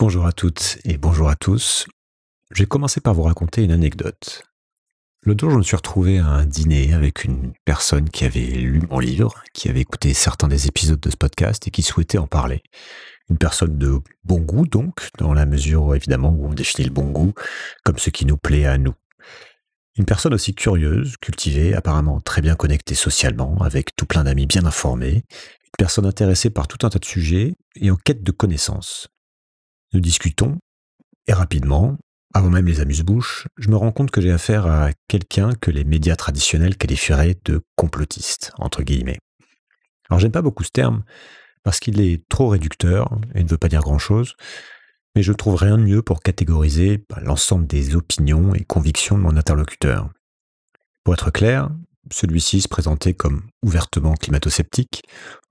Bonjour à toutes et bonjour à tous. J'ai commencé par vous raconter une anecdote. L'autre jour, je me suis retrouvé à un dîner avec une personne qui avait lu mon livre, qui avait écouté certains des épisodes de ce podcast et qui souhaitait en parler. Une personne de bon goût, donc, dans la mesure, évidemment, où on définit le bon goût comme ce qui nous plaît à nous. Une personne aussi curieuse, cultivée, apparemment très bien connectée socialement, avec tout plein d'amis bien informés, une personne intéressée par tout un tas de sujets et en quête de connaissances. Nous discutons, et rapidement, avant même les amuse-bouches, je me rends compte que j'ai affaire à quelqu'un que les médias traditionnels qualifieraient de complotiste, entre guillemets. Alors j'aime pas beaucoup ce terme, parce qu'il est trop réducteur et ne veut pas dire grand-chose, mais je trouve rien de mieux pour catégoriser bah, l'ensemble des opinions et convictions de mon interlocuteur. Pour être clair, celui-ci se présentait comme ouvertement climato-sceptique,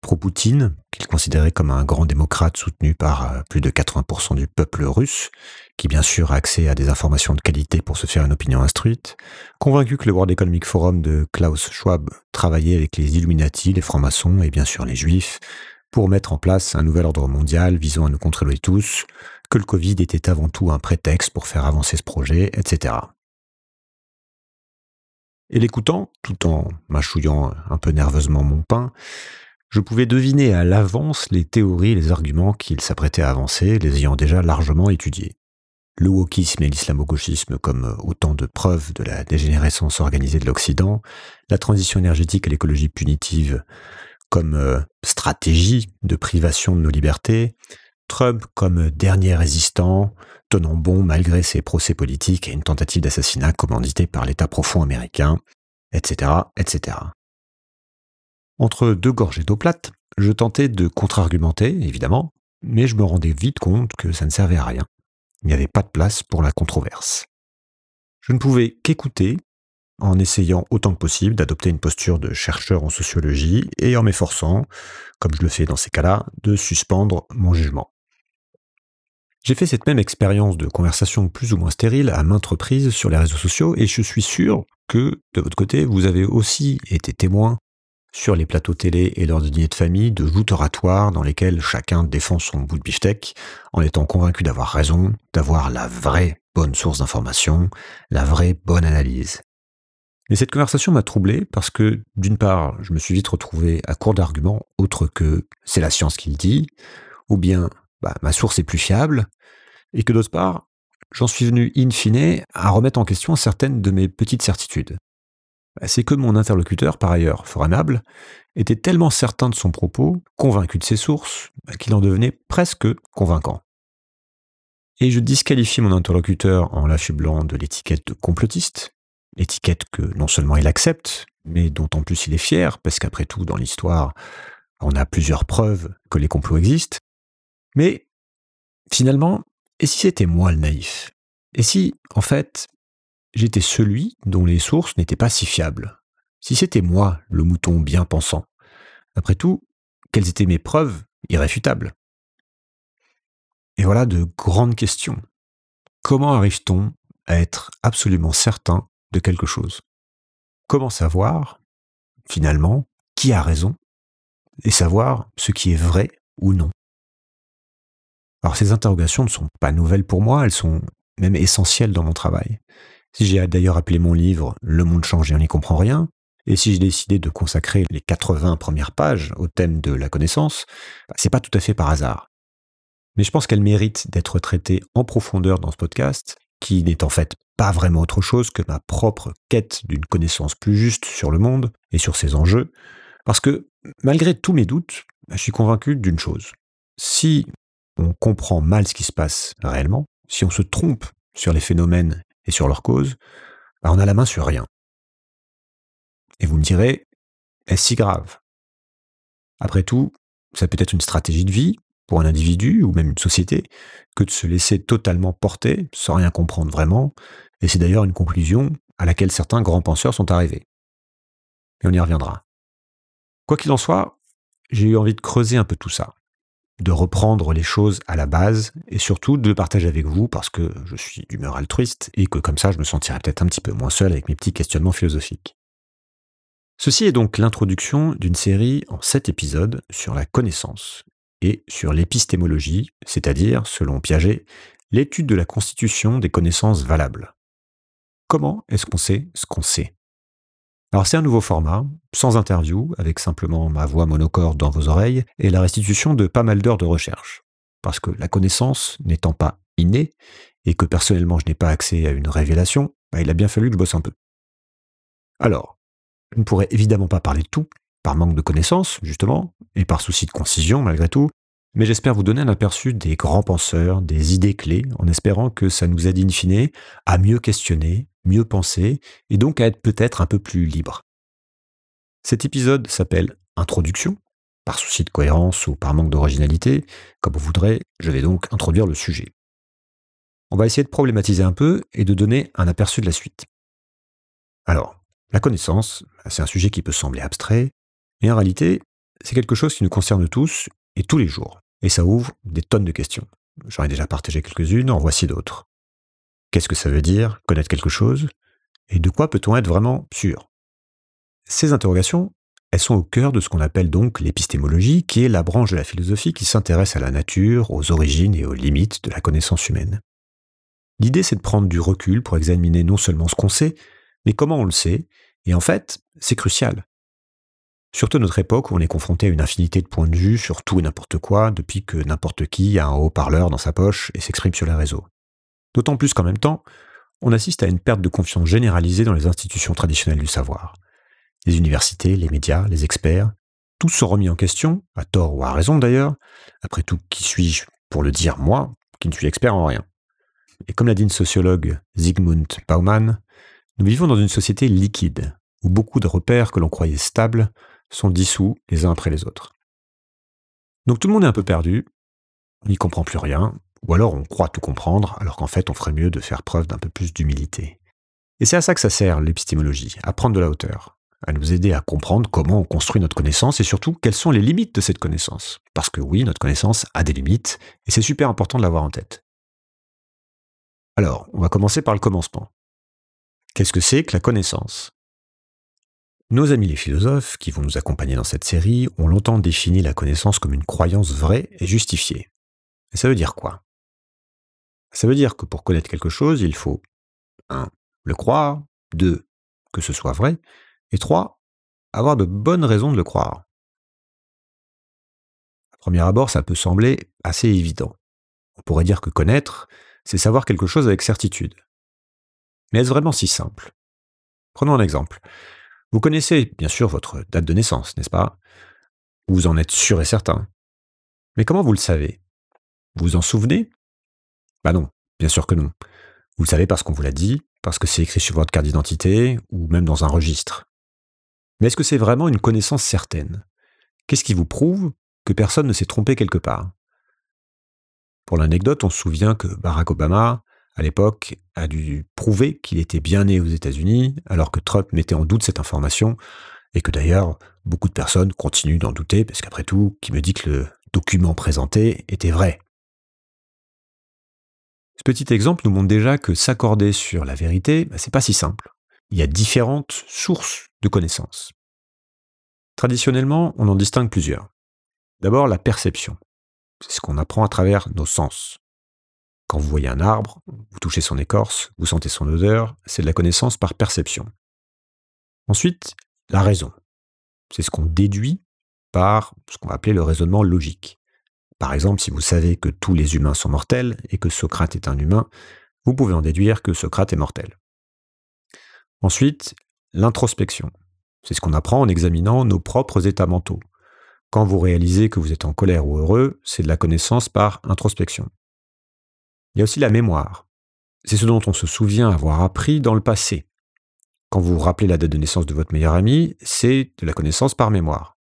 pro-Poutine, qu'il considérait comme un grand démocrate soutenu par euh, plus de 80% du peuple russe, qui bien sûr a accès à des informations de qualité pour se faire une opinion instruite, convaincu que le World Economic Forum de Klaus Schwab travaillait avec les Illuminati, les francs-maçons et bien sûr les juifs, pour mettre en place un nouvel ordre mondial visant à nous contrôler tous, que le Covid était avant tout un prétexte pour faire avancer ce projet, etc. Et l'écoutant, tout en mâchouillant un peu nerveusement mon pain, je pouvais deviner à l'avance les théories et les arguments qu'il s'apprêtait à avancer, les ayant déjà largement étudiés. Le wokisme et l'islamo-gauchisme comme autant de preuves de la dégénérescence organisée de l'Occident, la transition énergétique et l'écologie punitive comme euh, stratégie de privation de nos libertés, Trump comme dernier résistant, tenant bon malgré ses procès politiques et une tentative d'assassinat commanditée par l'État profond américain, etc., etc. Entre deux gorgées d'eau plate, je tentais de contre-argumenter, évidemment, mais je me rendais vite compte que ça ne servait à rien. Il n'y avait pas de place pour la controverse. Je ne pouvais qu'écouter, en essayant autant que possible d'adopter une posture de chercheur en sociologie et en m'efforçant, comme je le fais dans ces cas-là, de suspendre mon jugement. J'ai fait cette même expérience de conversation plus ou moins stérile à maintes reprises sur les réseaux sociaux et je suis sûr que, de votre côté, vous avez aussi été témoin sur les plateaux télé et lors des dîners de famille de joutes oratoires dans lesquelles chacun défend son bout de beefsteak en étant convaincu d'avoir raison, d'avoir la vraie bonne source d'information, la vraie bonne analyse. Mais cette conversation m'a troublé parce que, d'une part, je me suis vite retrouvé à court d'arguments autre que c'est la science qui le dit, ou bien bah, ma source est plus fiable, et que d'autre part, j'en suis venu in fine à remettre en question certaines de mes petites certitudes. Bah, c'est que mon interlocuteur, par ailleurs fort était tellement certain de son propos, convaincu de ses sources, bah, qu'il en devenait presque convaincant. Et je disqualifie mon interlocuteur en l'affublant de l'étiquette de complotiste, étiquette que non seulement il accepte, mais dont en plus il est fier, parce qu'après tout, dans l'histoire, on a plusieurs preuves que les complots existent, mais finalement, et si c'était moi le naïf Et si, en fait, j'étais celui dont les sources n'étaient pas si fiables Si c'était moi le mouton bien pensant Après tout, quelles étaient mes preuves irréfutables Et voilà de grandes questions. Comment arrive-t-on à être absolument certain de quelque chose Comment savoir, finalement, qui a raison et savoir ce qui est vrai ou non alors ces interrogations ne sont pas nouvelles pour moi, elles sont même essentielles dans mon travail. Si j'ai d'ailleurs appelé mon livre Le monde change et on n'y comprend rien, et si j'ai décidé de consacrer les 80 premières pages au thème de la connaissance, bah, c'est pas tout à fait par hasard. Mais je pense qu'elle mérite d'être traitées en profondeur dans ce podcast, qui n'est en fait pas vraiment autre chose que ma propre quête d'une connaissance plus juste sur le monde et sur ses enjeux, parce que malgré tous mes doutes, je suis convaincu d'une chose. Si on comprend mal ce qui se passe réellement, si on se trompe sur les phénomènes et sur leurs causes, bah, on a la main sur rien. Et vous me direz, est-ce si grave Après tout, ça peut être une stratégie de vie pour un individu ou même une société que de se laisser totalement porter sans rien comprendre vraiment, et c'est d'ailleurs une conclusion à laquelle certains grands penseurs sont arrivés. Et on y reviendra. Quoi qu'il en soit, j'ai eu envie de creuser un peu tout ça, de reprendre les choses à la base et surtout de partager avec vous parce que je suis d'humeur altruiste et que comme ça je me sentirai peut-être un petit peu moins seul avec mes petits questionnements philosophiques. Ceci est donc l'introduction d'une série en sept épisodes sur la connaissance et sur l'épistémologie, c'est-à-dire, selon Piaget, l'étude de la constitution des connaissances valables. Comment est-ce qu'on sait ce qu'on sait alors c'est un nouveau format, sans interview, avec simplement ma voix monocorde dans vos oreilles et la restitution de pas mal d'heures de recherche. Parce que la connaissance n'étant pas innée et que personnellement je n'ai pas accès à une révélation, bah, il a bien fallu que je bosse un peu. Alors, je ne pourrais évidemment pas parler de tout, par manque de connaissances, justement, et par souci de concision malgré tout, mais j'espère vous donner un aperçu des grands penseurs, des idées clés, en espérant que ça nous aide in fine à mieux questionner, mieux penser et donc à être peut-être un peu plus libre. Cet épisode s'appelle Introduction. Par souci de cohérence ou par manque d'originalité, comme vous voudrez, je vais donc introduire le sujet. On va essayer de problématiser un peu et de donner un aperçu de la suite. Alors, la connaissance, c'est un sujet qui peut sembler abstrait, mais en réalité, c'est quelque chose qui nous concerne tous et tous les jours. Et ça ouvre des tonnes de questions. J'en ai déjà partagé quelques-unes, en voici d'autres. Qu'est-ce que ça veut dire connaître quelque chose Et de quoi peut-on être vraiment sûr Ces interrogations, elles sont au cœur de ce qu'on appelle donc l'épistémologie, qui est la branche de la philosophie qui s'intéresse à la nature, aux origines et aux limites de la connaissance humaine. L'idée, c'est de prendre du recul pour examiner non seulement ce qu'on sait, mais comment on le sait, et en fait, c'est crucial. Surtout notre époque où on est confronté à une infinité de points de vue sur tout et n'importe quoi, depuis que n'importe qui a un haut-parleur dans sa poche et s'exprime sur les réseaux. D'autant plus qu'en même temps, on assiste à une perte de confiance généralisée dans les institutions traditionnelles du savoir. Les universités, les médias, les experts, tous sont remis en question, à tort ou à raison d'ailleurs. Après tout, qui suis-je pour le dire moi, qui ne suis expert en rien Et comme l'a dit le sociologue Zygmunt Bauman, nous vivons dans une société liquide, où beaucoup de repères que l'on croyait stables sont dissous les uns après les autres. Donc tout le monde est un peu perdu, on n'y comprend plus rien, ou alors on croit tout comprendre, alors qu'en fait on ferait mieux de faire preuve d'un peu plus d'humilité. Et c'est à ça que ça sert l'épistémologie, à prendre de la hauteur, à nous aider à comprendre comment on construit notre connaissance et surtout quelles sont les limites de cette connaissance. Parce que oui, notre connaissance a des limites, et c'est super important de l'avoir en tête. Alors, on va commencer par le commencement. Qu'est-ce que c'est que la connaissance Nos amis les philosophes, qui vont nous accompagner dans cette série, ont longtemps défini la connaissance comme une croyance vraie et justifiée. Et ça veut dire quoi ça veut dire que pour connaître quelque chose, il faut 1. le croire, 2. que ce soit vrai, et 3. avoir de bonnes raisons de le croire. À premier abord, ça peut sembler assez évident. On pourrait dire que connaître, c'est savoir quelque chose avec certitude. Mais est-ce vraiment si simple Prenons un exemple. Vous connaissez bien sûr votre date de naissance, n'est-ce pas Vous en êtes sûr et certain. Mais comment vous le savez Vous vous en souvenez bah non, bien sûr que non. Vous le savez parce qu'on vous l'a dit, parce que c'est écrit sur votre carte d'identité ou même dans un registre. Mais est-ce que c'est vraiment une connaissance certaine Qu'est-ce qui vous prouve que personne ne s'est trompé quelque part Pour l'anecdote, on se souvient que Barack Obama, à l'époque, a dû prouver qu'il était bien né aux États-Unis, alors que Trump mettait en doute cette information, et que d'ailleurs, beaucoup de personnes continuent d'en douter, parce qu'après tout, qui me dit que le document présenté était vrai ce petit exemple nous montre déjà que s'accorder sur la vérité, bah, c'est pas si simple. Il y a différentes sources de connaissances. Traditionnellement, on en distingue plusieurs. D'abord, la perception. C'est ce qu'on apprend à travers nos sens. Quand vous voyez un arbre, vous touchez son écorce, vous sentez son odeur, c'est de la connaissance par perception. Ensuite, la raison. C'est ce qu'on déduit par ce qu'on va appeler le raisonnement logique. Par exemple, si vous savez que tous les humains sont mortels et que Socrate est un humain, vous pouvez en déduire que Socrate est mortel. Ensuite, l'introspection. C'est ce qu'on apprend en examinant nos propres états mentaux. Quand vous réalisez que vous êtes en colère ou heureux, c'est de la connaissance par introspection. Il y a aussi la mémoire. C'est ce dont on se souvient avoir appris dans le passé. Quand vous vous rappelez la date de naissance de votre meilleur ami, c'est de la connaissance par mémoire.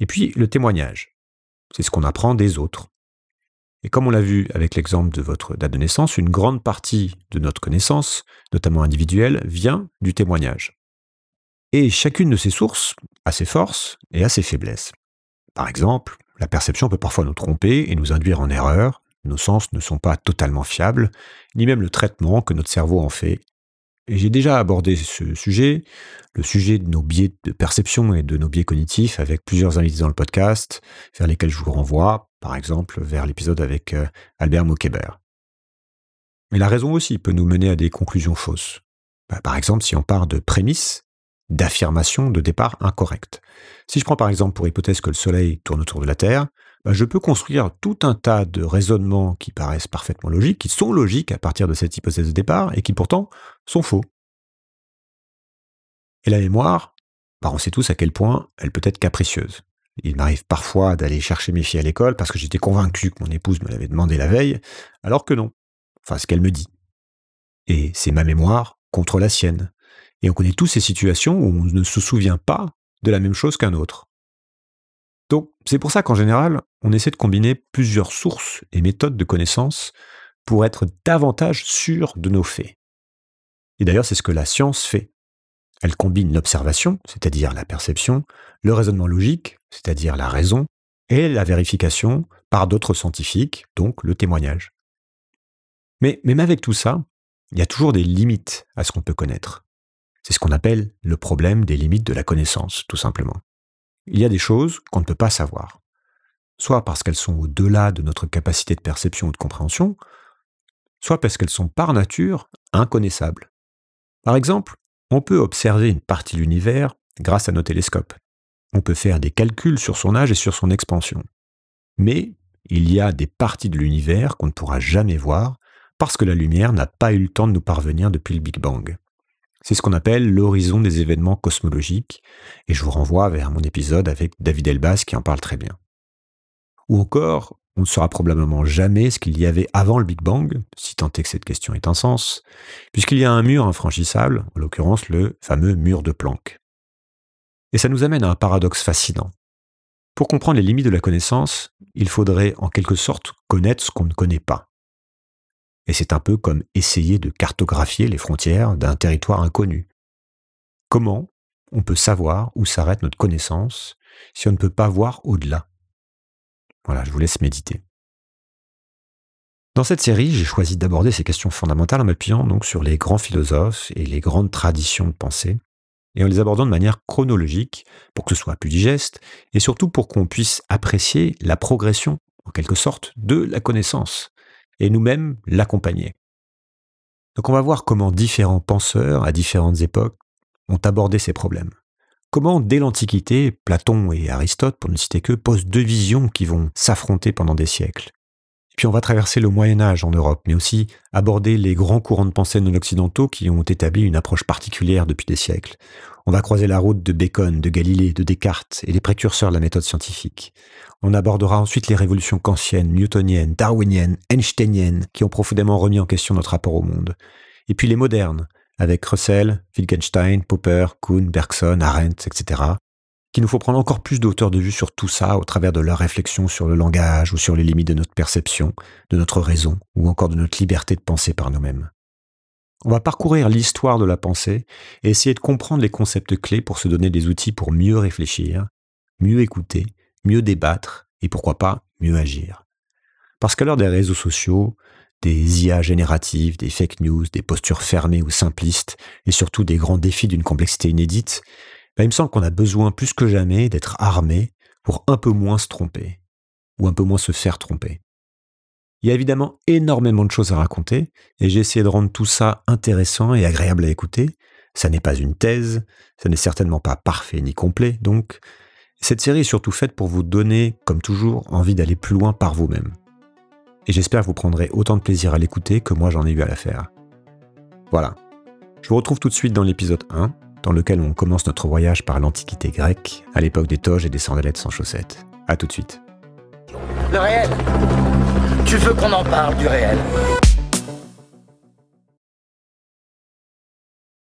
Et puis le témoignage c'est ce qu'on apprend des autres. Et comme on l'a vu avec l'exemple de votre date de naissance, une grande partie de notre connaissance, notamment individuelle, vient du témoignage. Et chacune de ces sources a ses forces et a ses faiblesses. Par exemple, la perception peut parfois nous tromper et nous induire en erreur, nos sens ne sont pas totalement fiables, ni même le traitement que notre cerveau en fait j'ai déjà abordé ce sujet, le sujet de nos biais de perception et de nos biais cognitifs avec plusieurs invités dans le podcast, vers lesquels je vous renvoie, par exemple vers l'épisode avec euh, Albert Mokeber. Mais la raison aussi peut nous mener à des conclusions fausses. Bah, par exemple, si on part de prémices, d'affirmations de départ incorrectes. Si je prends par exemple pour hypothèse que le Soleil tourne autour de la Terre, bah, je peux construire tout un tas de raisonnements qui paraissent parfaitement logiques, qui sont logiques à partir de cette hypothèse de départ et qui pourtant sont faux. Et la mémoire, bah, on sait tous à quel point elle peut être capricieuse. Il m'arrive parfois d'aller chercher mes filles à l'école parce que j'étais convaincu que mon épouse me l'avait demandé la veille, alors que non. Enfin, ce qu'elle me dit. Et c'est ma mémoire contre la sienne. Et on connaît tous ces situations où on ne se souvient pas de la même chose qu'un autre. Donc c'est pour ça qu'en général, on essaie de combiner plusieurs sources et méthodes de connaissance pour être davantage sûr de nos faits. Et d'ailleurs, c'est ce que la science fait. Elle combine l'observation, c'est-à-dire la perception, le raisonnement logique, c'est-à-dire la raison, et la vérification par d'autres scientifiques, donc le témoignage. Mais même avec tout ça, il y a toujours des limites à ce qu'on peut connaître. C'est ce qu'on appelle le problème des limites de la connaissance, tout simplement il y a des choses qu'on ne peut pas savoir. Soit parce qu'elles sont au-delà de notre capacité de perception ou de compréhension, soit parce qu'elles sont par nature inconnaissables. Par exemple, on peut observer une partie de l'univers grâce à nos télescopes. On peut faire des calculs sur son âge et sur son expansion. Mais il y a des parties de l'univers qu'on ne pourra jamais voir parce que la lumière n'a pas eu le temps de nous parvenir depuis le Big Bang. C'est ce qu'on appelle l'horizon des événements cosmologiques, et je vous renvoie vers mon épisode avec David Elbaz qui en parle très bien. Ou encore, on ne saura probablement jamais ce qu'il y avait avant le Big Bang, si tant est que cette question ait un sens, puisqu'il y a un mur infranchissable, en l'occurrence le fameux mur de Planck. Et ça nous amène à un paradoxe fascinant. Pour comprendre les limites de la connaissance, il faudrait en quelque sorte connaître ce qu'on ne connaît pas. Et c'est un peu comme essayer de cartographier les frontières d'un territoire inconnu. Comment on peut savoir où s'arrête notre connaissance si on ne peut pas voir au-delà Voilà, je vous laisse méditer. Dans cette série, j'ai choisi d'aborder ces questions fondamentales en m'appuyant donc sur les grands philosophes et les grandes traditions de pensée, et en les abordant de manière chronologique pour que ce soit plus digeste, et surtout pour qu'on puisse apprécier la progression, en quelque sorte, de la connaissance et nous-mêmes l'accompagner. Donc on va voir comment différents penseurs à différentes époques ont abordé ces problèmes. Comment dès l'Antiquité, Platon et Aristote, pour ne citer que, posent deux visions qui vont s'affronter pendant des siècles. Et puis on va traverser le Moyen Âge en Europe, mais aussi aborder les grands courants de pensée non occidentaux qui ont établi une approche particulière depuis des siècles. On va croiser la route de Bacon, de Galilée, de Descartes et les précurseurs de la méthode scientifique. On abordera ensuite les révolutions kantiennes, newtoniennes, darwiniennes, einsteiniennes, qui ont profondément remis en question notre rapport au monde. Et puis les modernes, avec Russell, Wittgenstein, Popper, Kuhn, Bergson, Arendt, etc., qu'il nous faut prendre encore plus d'auteurs de vue sur tout ça au travers de leurs réflexion sur le langage ou sur les limites de notre perception, de notre raison ou encore de notre liberté de penser par nous-mêmes. On va parcourir l'histoire de la pensée et essayer de comprendre les concepts clés pour se donner des outils pour mieux réfléchir, mieux écouter mieux débattre et pourquoi pas mieux agir. Parce qu'à l'heure des réseaux sociaux, des IA génératives, des fake news, des postures fermées ou simplistes, et surtout des grands défis d'une complexité inédite, bah, il me semble qu'on a besoin plus que jamais d'être armé pour un peu moins se tromper, ou un peu moins se faire tromper. Il y a évidemment énormément de choses à raconter, et j'ai essayé de rendre tout ça intéressant et agréable à écouter. Ça n'est pas une thèse, ça n'est certainement pas parfait ni complet, donc cette série est surtout faite pour vous donner, comme toujours, envie d'aller plus loin par vous-même. Et j'espère que vous prendrez autant de plaisir à l'écouter que moi j'en ai eu à la faire. Voilà. Je vous retrouve tout de suite dans l'épisode 1, dans lequel on commence notre voyage par l'Antiquité grecque, à l'époque des toges et des sandalettes sans chaussettes. A tout de suite. Le réel Tu veux qu'on en parle du réel